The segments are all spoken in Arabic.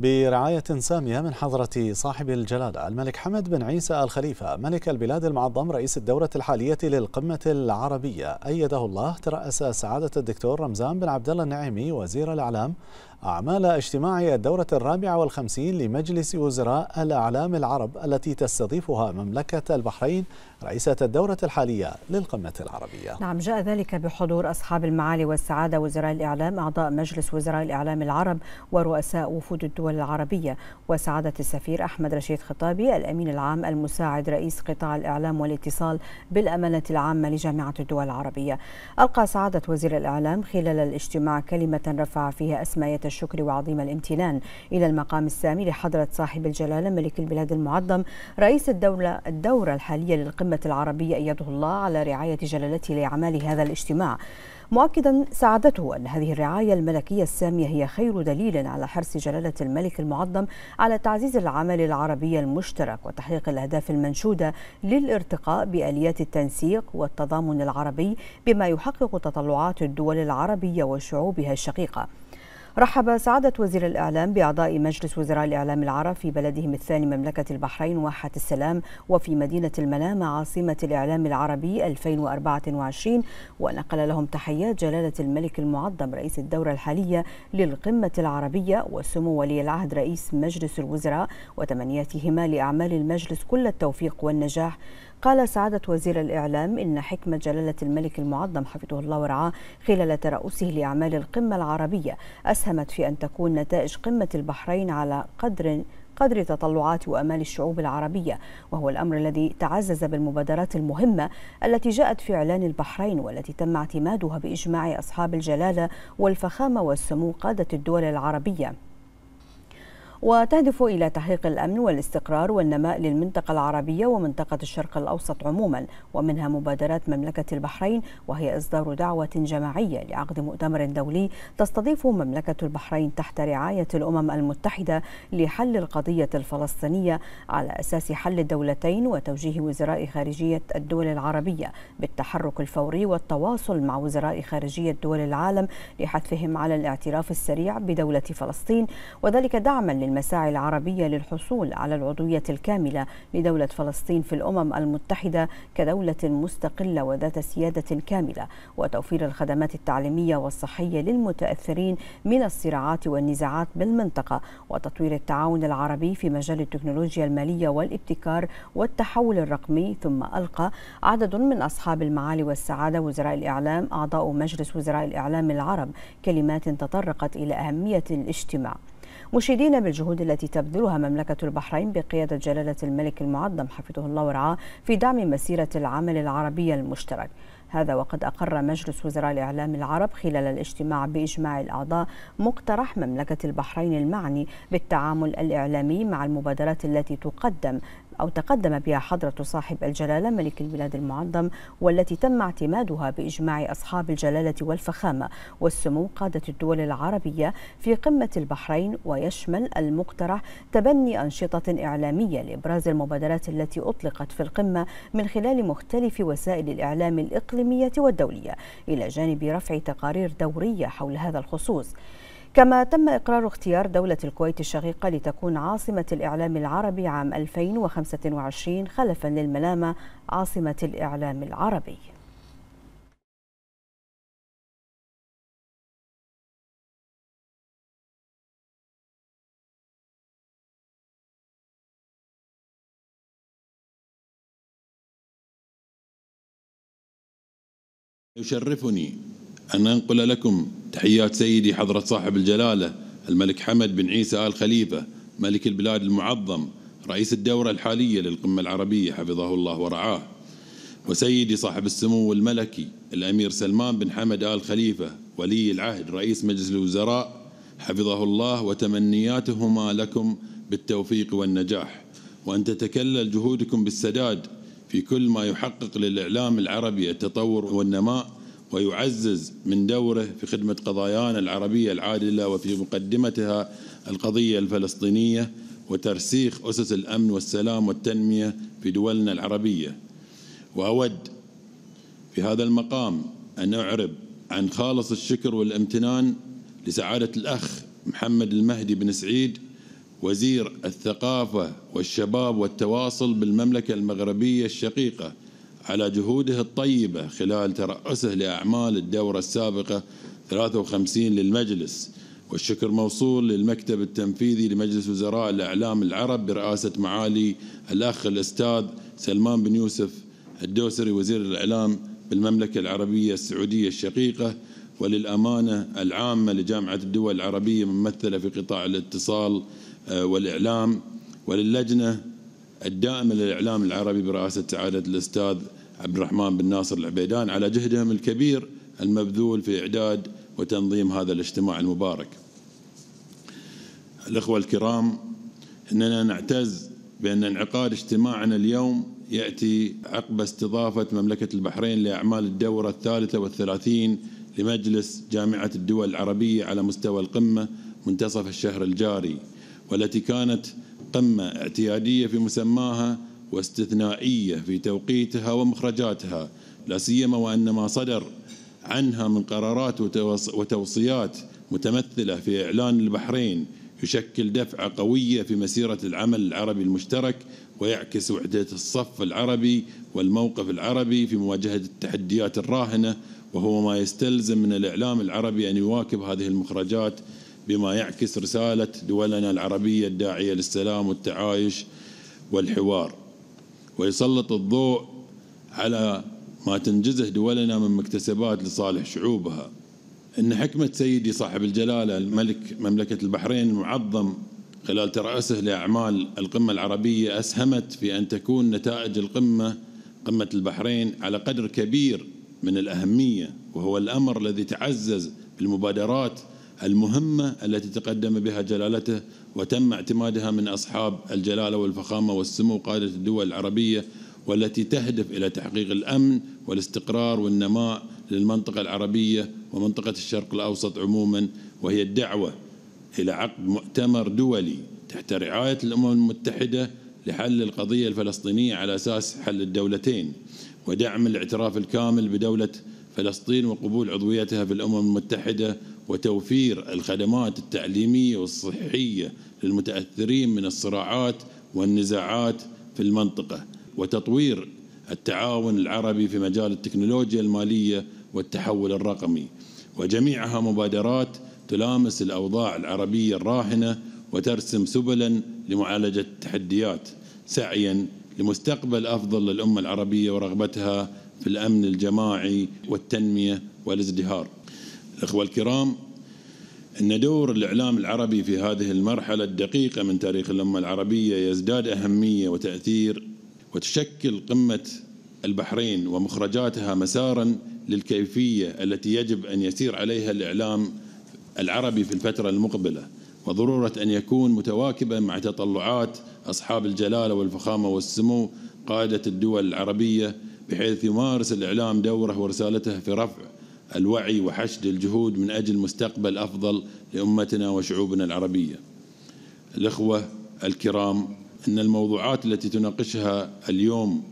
برعاية سامية من حضرة صاحب الجلالة الملك حمد بن عيسى الخليفة ملك البلاد المعظم رئيس الدورة الحالية للقمة العربية أيده الله ترأس سعادة الدكتور رمزان بن عبد الله النعيمي وزير الإعلام أعمال اجتماع الدورة الرابعة والخمسين لمجلس وزراء الأعلام العرب التي تستضيفها مملكة البحرين رئيسة الدورة الحالية للقمة العربية نعم جاء ذلك بحضور أصحاب المعالي والسعادة وزراء الإعلام أعضاء مجلس وزراء الإعلام العرب ورؤساء وفود الدول العربية وسعادة السفير أحمد رشيد خطابي الأمين العام المساعد رئيس قطاع الإعلام والاتصال بالأمانة العامة لجامعة الدول العربية ألقى سعادة وزير الإعلام خلال الاجتماع كلمة رفع فيها أسماء الشكر وعظيم الامتنان إلى المقام السامي لحضرة صاحب الجلالة ملك البلاد المعظم رئيس الدولة الدورة الحالية للقمة العربية أيده الله على رعاية جلالته لأعمال هذا الاجتماع مؤكدا سعادته أن هذه الرعاية الملكية السامية هي خير دليل على حرص جلالة الملك المعظم على تعزيز العمل العربي المشترك وتحقيق الأهداف المنشودة للارتقاء بآليات التنسيق والتضامن العربي بما يحقق تطلعات الدول العربية وشعوبها الشقيقة رحب سعادة وزير الإعلام بأعضاء مجلس وزراء الإعلام العرب في بلدهم الثاني مملكة البحرين واحة السلام وفي مدينة المنامة عاصمة الإعلام العربي 2024 ونقل لهم تحيات جلالة الملك المعظم رئيس الدورة الحالية للقمة العربية وسمو ولي العهد رئيس مجلس الوزراء وتمنياتهما لأعمال المجلس كل التوفيق والنجاح قال سعادة وزير الإعلام إن حكمة جلالة الملك المعظم حفظه الله ورعاه خلال ترأسه لأعمال القمة العربية أسهمت في أن تكون نتائج قمة البحرين على قدر قدر تطلعات وامال الشعوب العربيه وهو الامر الذي تعزز بالمبادرات المهمه التي جاءت في اعلان البحرين والتي تم اعتمادها باجماع اصحاب الجلاله والفخامه والسمو قاده الدول العربيه وتهدف إلى تحقيق الأمن والاستقرار والنماء للمنطقة العربية ومنطقة الشرق الأوسط عموما ومنها مبادرات مملكة البحرين وهي إصدار دعوة جماعية لعقد مؤتمر دولي تستضيف مملكة البحرين تحت رعاية الأمم المتحدة لحل القضية الفلسطينية على أساس حل الدولتين وتوجيه وزراء خارجية الدول العربية بالتحرك الفوري والتواصل مع وزراء خارجية دول العالم لحثهم على الاعتراف السريع بدولة فلسطين وذلك دعما لل المساعي العربية للحصول على العضوية الكاملة لدولة فلسطين في الأمم المتحدة كدولة مستقلة وذات سيادة كاملة وتوفير الخدمات التعليمية والصحية للمتأثرين من الصراعات والنزاعات بالمنطقة وتطوير التعاون العربي في مجال التكنولوجيا المالية والابتكار والتحول الرقمي ثم ألقى عدد من أصحاب المعالي والسعادة وزراء الإعلام أعضاء مجلس وزراء الإعلام العرب كلمات تطرقت إلى أهمية الاجتماع مشيدين بالجهود التي تبذلها مملكة البحرين بقيادة جلالة الملك المعظم حفظه الله ورعاه في دعم مسيرة العمل العربي المشترك هذا وقد أقر مجلس وزراء الإعلام العرب خلال الاجتماع بإجماع الأعضاء مقترح مملكة البحرين المعني بالتعامل الإعلامي مع المبادرات التي تقدم أو تقدم بها حضرة صاحب الجلالة ملك البلاد المعظم والتي تم اعتمادها بإجماع أصحاب الجلالة والفخامة والسمو قادة الدول العربية في قمة البحرين ويشمل المقترح تبني أنشطة إعلامية لإبراز المبادرات التي أطلقت في القمة من خلال مختلف وسائل الإعلام الإقليمية والدولية إلى جانب رفع تقارير دورية حول هذا الخصوص كما تم إقرار اختيار دولة الكويت الشقيقة لتكون عاصمة الإعلام العربي عام 2025 خلفا للملامة عاصمة الإعلام العربي يشرفني أن أنقل لكم تحيات سيدي حضرة صاحب الجلالة الملك حمد بن عيسى آل خليفة ملك البلاد المعظم رئيس الدورة الحالية للقمة العربية حفظه الله ورعاه وسيدي صاحب السمو الملكي الأمير سلمان بن حمد آل خليفة ولي العهد رئيس مجلس الوزراء حفظه الله وتمنياتهما لكم بالتوفيق والنجاح وأن تتكلل جهودكم بالسداد في كل ما يحقق للإعلام العربي التطور والنماء ويعزز من دوره في خدمة قضايانا العربية العادلة وفي مقدمتها القضية الفلسطينية وترسيخ أسس الأمن والسلام والتنمية في دولنا العربية وأود في هذا المقام أن أعرب عن خالص الشكر والامتنان لسعادة الأخ محمد المهدي بن سعيد وزير الثقافة والشباب والتواصل بالمملكة المغربية الشقيقة على جهوده الطيبة خلال ترأسه لأعمال الدورة السابقة 53 للمجلس والشكر موصول للمكتب التنفيذي لمجلس وزراء الإعلام العرب برئاسة معالي الأخ الأستاذ سلمان بن يوسف الدوسري وزير الإعلام بالمملكة العربية السعودية الشقيقة وللأمانة العامة لجامعة الدول العربية ممثلة في قطاع الاتصال آه، والإعلام وللجنة الدائمة للإعلام العربي برئاسة سعادة الأستاذ عبد الرحمن بن ناصر العبيدان على جهدهم الكبير المبذول في إعداد وتنظيم هذا الاجتماع المبارك الأخوة الكرام إننا نعتز بأن انعقاد اجتماعنا اليوم يأتي عقب استضافة مملكة البحرين لأعمال الدورة الثالثة والثلاثين لمجلس جامعة الدول العربية على مستوى القمة منتصف الشهر الجاري والتي كانت قمة اعتيادية في مسماها واستثنائية في توقيتها ومخرجاتها لا سيما وأن ما صدر عنها من قرارات وتوصيات متمثلة في إعلان البحرين يشكل دفعة قوية في مسيرة العمل العربي المشترك ويعكس وحدة الصف العربي والموقف العربي في مواجهة التحديات الراهنة وهو ما يستلزم من الإعلام العربي أن يواكب هذه المخرجات بما يعكس رسالة دولنا العربية الداعية للسلام والتعايش والحوار ويسلط الضوء على ما تنجزه دولنا من مكتسبات لصالح شعوبها إن حكمة سيدي صاحب الجلالة الملك مملكة البحرين المعظم خلال ترأسه لأعمال القمة العربية أسهمت في أن تكون نتائج القمة قمة البحرين على قدر كبير من الأهمية وهو الأمر الذي تعزز بالمبادرات المهمة التي تقدم بها جلالته وتم اعتمادها من أصحاب الجلالة والفخامة والسمو قادة الدول العربية والتي تهدف إلى تحقيق الأمن والاستقرار والنماء للمنطقة العربية ومنطقة الشرق الأوسط عموما وهي الدعوة إلى عقد مؤتمر دولي تحت رعاية الأمم المتحدة لحل القضية الفلسطينية على أساس حل الدولتين ودعم الاعتراف الكامل بدولة فلسطين وقبول عضويتها في الأمم المتحدة وتوفير الخدمات التعليمية والصحية للمتأثرين من الصراعات والنزاعات في المنطقة وتطوير التعاون العربي في مجال التكنولوجيا المالية والتحول الرقمي وجميعها مبادرات تلامس الأوضاع العربية الراهنة وترسم سبلا لمعالجة التحديات سعيا لمستقبل أفضل للأمة العربية ورغبتها في الأمن الجماعي والتنمية والازدهار الإخوة الكرام أن دور الإعلام العربي في هذه المرحلة الدقيقة من تاريخ الأمة العربية يزداد أهمية وتأثير وتشكل قمة البحرين ومخرجاتها مسارا للكيفية التي يجب أن يسير عليها الإعلام العربي في الفترة المقبلة وضرورة أن يكون متواكبا مع تطلعات أصحاب الجلالة والفخامة والسمو قادة الدول العربية بحيث يمارس الإعلام دوره ورسالته في رفع الوعي وحشد الجهود من أجل مستقبل أفضل لأمتنا وشعوبنا العربية الإخوة الكرام أن الموضوعات التي تناقشها اليوم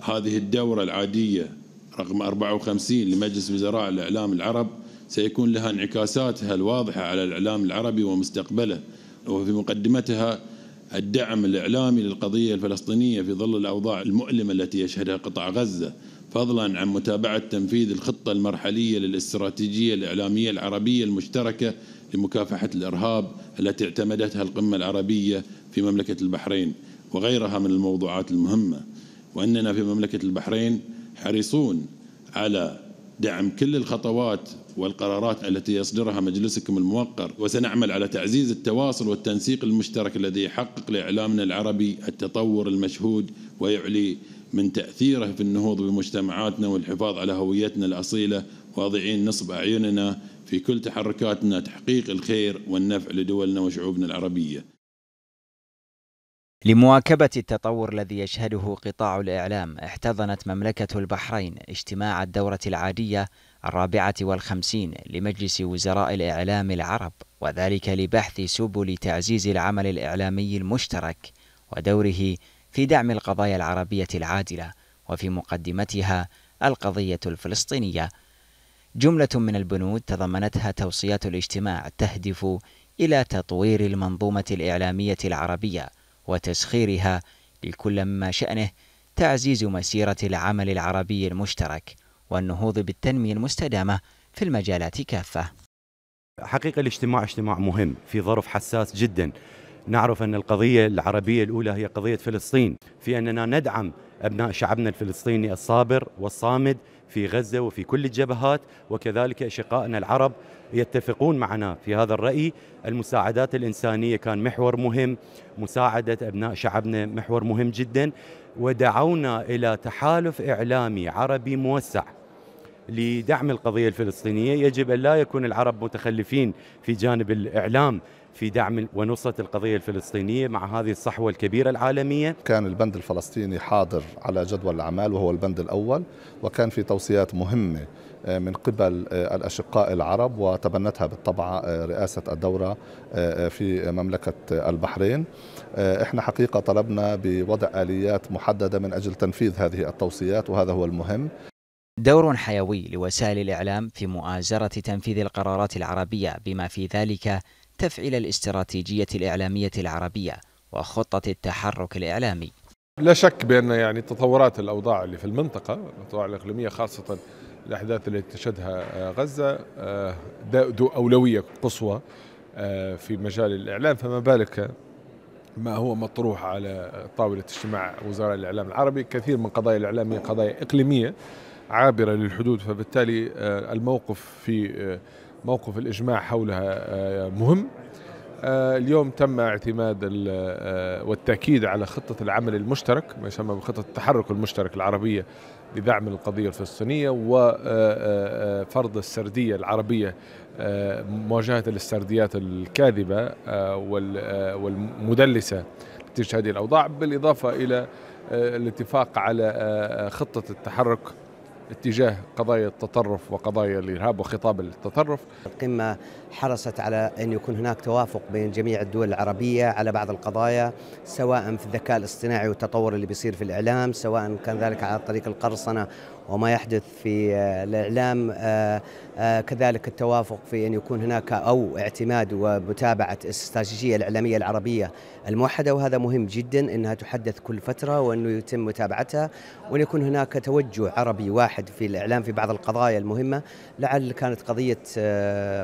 هذه الدورة العادية رقم 54 لمجلس وزراء الإعلام العرب سيكون لها انعكاساتها الواضحة على الإعلام العربي ومستقبله وفي مقدمتها الدعم الإعلامي للقضية الفلسطينية في ظل الأوضاع المؤلمة التي يشهدها قطاع غزة فضلا عن متابعة تنفيذ الخطة المرحلية للاستراتيجية الإعلامية العربية المشتركة لمكافحة الإرهاب التي اعتمدتها القمة العربية في مملكة البحرين وغيرها من الموضوعات المهمة وأننا في مملكة البحرين حريصون على دعم كل الخطوات والقرارات التي يصدرها مجلسكم الموقر وسنعمل على تعزيز التواصل والتنسيق المشترك الذي يحقق لإعلامنا العربي التطور المشهود ويعلي من تأثيره في النهوض بمجتمعاتنا والحفاظ على هويتنا الأصيلة واضعين نصب أعيننا في كل تحركاتنا تحقيق الخير والنفع لدولنا وشعوبنا العربية لمواكبة التطور الذي يشهده قطاع الإعلام احتضنت مملكة البحرين اجتماع الدورة العادية الرابعة والخمسين لمجلس وزراء الإعلام العرب وذلك لبحث سبل تعزيز العمل الإعلامي المشترك ودوره في دعم القضايا العربية العادلة وفي مقدمتها القضية الفلسطينية. جملة من البنود تضمنتها توصيات الاجتماع تهدف إلى تطوير المنظومة الإعلامية العربية وتسخيرها لكل مما شأنه تعزيز مسيرة العمل العربي المشترك والنهوض بالتنمية المستدامة في المجالات كافة. حقيقة الاجتماع اجتماع مهم في ظرف حساس جدا نعرف أن القضية العربية الأولى هي قضية فلسطين في أننا ندعم أبناء شعبنا الفلسطيني الصابر والصامد في غزة وفي كل الجبهات وكذلك أشقائنا العرب يتفقون معنا في هذا الرأي المساعدات الإنسانية كان محور مهم مساعدة أبناء شعبنا محور مهم جدا ودعونا إلى تحالف إعلامي عربي موسع لدعم القضية الفلسطينية يجب أن لا يكون العرب متخلفين في جانب الإعلام في دعم ونصرة القضية الفلسطينية مع هذه الصحوة الكبيرة العالمية كان البند الفلسطيني حاضر على جدول الأعمال وهو البند الأول وكان في توصيات مهمة آه، من قبل آه، الأشقاء العرب وتبنتها بالطبع آه، رئاسة الدورة في مملكة البحرين احنا حقيقة طلبنا بوضع آليات محددة من أجل تنفيذ هذه التوصيات وهذا هو المهم دور حيوي لوسائل الإعلام في مؤازرة تنفيذ القرارات العربية بما في ذلك تفعيل الاستراتيجية الإعلامية العربية وخطة التحرك الإعلامي لا شك بأن يعني تطورات الأوضاع اللي في المنطقة الأوضاع الإقليمية خاصة الأحداث التي تشهدها آه، غزة ذو آه، أولوية قصوى آه، في مجال الإعلام فما بالك ما هو مطروح على طاولة اجتماع وزراء الإعلام العربي كثير من قضايا الإعلام هي قضايا إقليمية عابرة للحدود فبالتالي آه، الموقف في آه، موقف الإجماع حولها آه، مهم اليوم تم اعتماد والتأكيد على خطة العمل المشترك ما يسمى بخطة التحرك المشترك العربية لدعم القضية الفلسطينية وفرض السردية العربية مواجهة السرديات الكاذبة والمدلسة لتشهد هذه الأوضاع بالإضافة إلى الاتفاق على خطة التحرك اتجاه قضايا التطرف وقضايا الارهاب وخطاب التطرف. القمه حرصت على ان يكون هناك توافق بين جميع الدول العربيه على بعض القضايا سواء في الذكاء الاصطناعي والتطور اللي بيصير في الاعلام، سواء كان ذلك على طريق القرصنه وما يحدث في آه، الإعلام آه، آه، كذلك التوافق في أن يكون هناك أو اعتماد ومتابعة الاستراتيجية الإعلامية العربية الموحدة وهذا مهم جدا أنها تحدث كل فترة وأنه يتم متابعتها وأن يكون هناك توجه عربي واحد في الإعلام في بعض القضايا المهمة لعل كانت قضية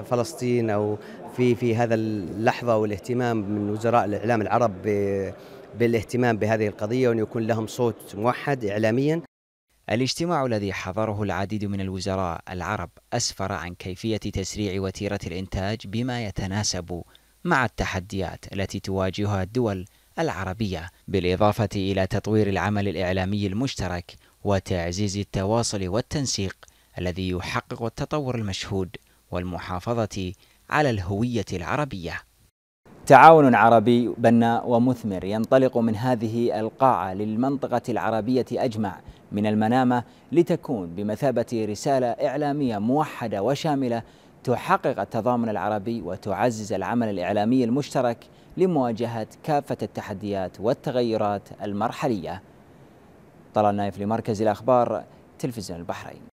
فلسطين أو في في هذا اللحظة والاهتمام من وزراء الإعلام العرب بالاهتمام بهذه القضية وأن يكون لهم صوت موحد إعلاميا الاجتماع الذي حضره العديد من الوزراء العرب أسفر عن كيفية تسريع وتيرة الإنتاج بما يتناسب مع التحديات التي تواجهها الدول العربية بالإضافة إلى تطوير العمل الإعلامي المشترك وتعزيز التواصل والتنسيق الذي يحقق التطور المشهود والمحافظة على الهوية العربية تعاون عربي بناء ومثمر ينطلق من هذه القاعة للمنطقة العربية أجمع من المنامة لتكون بمثابة رسالة إعلامية موحدة وشاملة تحقق التضامن العربي وتعزز العمل الإعلامي المشترك لمواجهة كافة التحديات والتغيرات المرحلية طلال نايف لمركز الأخبار تلفزيون البحرين